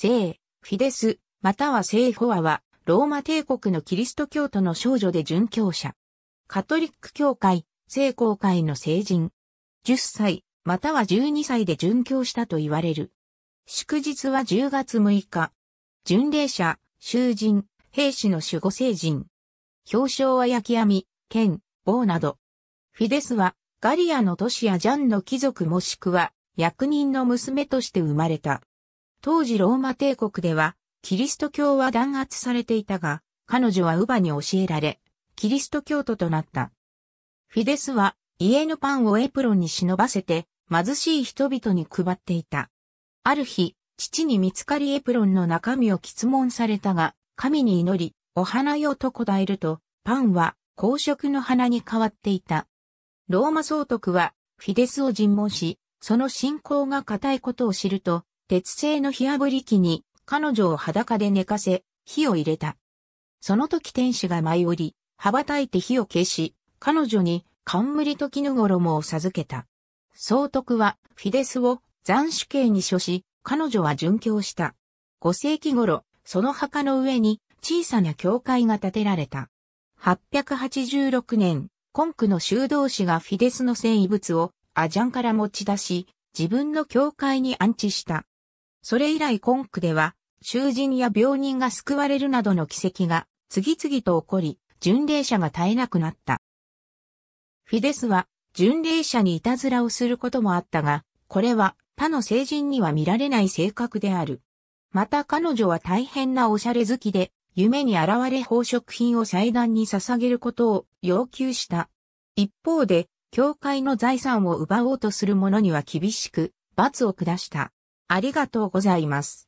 聖、フィデス、または聖フォアは、ローマ帝国のキリスト教徒の少女で殉教者。カトリック教会、聖公会の聖人。10歳、または12歳で殉教したと言われる。祝日は10月6日。巡礼者、囚人、兵士の守護聖人。表彰は焼き網、剣、棒など。フィデスは、ガリアの都市やジャンの貴族もしくは、役人の娘として生まれた。当時ローマ帝国では、キリスト教は弾圧されていたが、彼女は乳母に教えられ、キリスト教徒となった。フィデスは、家のパンをエプロンに忍ばせて、貧しい人々に配っていた。ある日、父に見つかりエプロンの中身を質問されたが、神に祈り、お花よと答えると、パンは公職の花に変わっていた。ローマ総督は、フィデスを尋問し、その信仰が固いことを知ると、鉄製の火炙り機に彼女を裸で寝かせ、火を入れた。その時天使が舞い降り、羽ばたいて火を消し、彼女に冠と絹衣を授けた。総督はフィデスを斬首刑に処し、彼女は殉教した。5世紀頃、その墓の上に小さな教会が建てられた。886年、コンクの修道士がフィデスの聖遺物をアジャンから持ち出し、自分の教会に安置した。それ以来今区では、囚人や病人が救われるなどの奇跡が次々と起こり、巡礼者が絶えなくなった。フィデスは巡礼者にいたずらをすることもあったが、これは他の聖人には見られない性格である。また彼女は大変なおしゃれ好きで、夢に現れ宝飾品を祭壇に捧げることを要求した。一方で、教会の財産を奪おうとする者には厳しく罰を下した。ありがとうございます。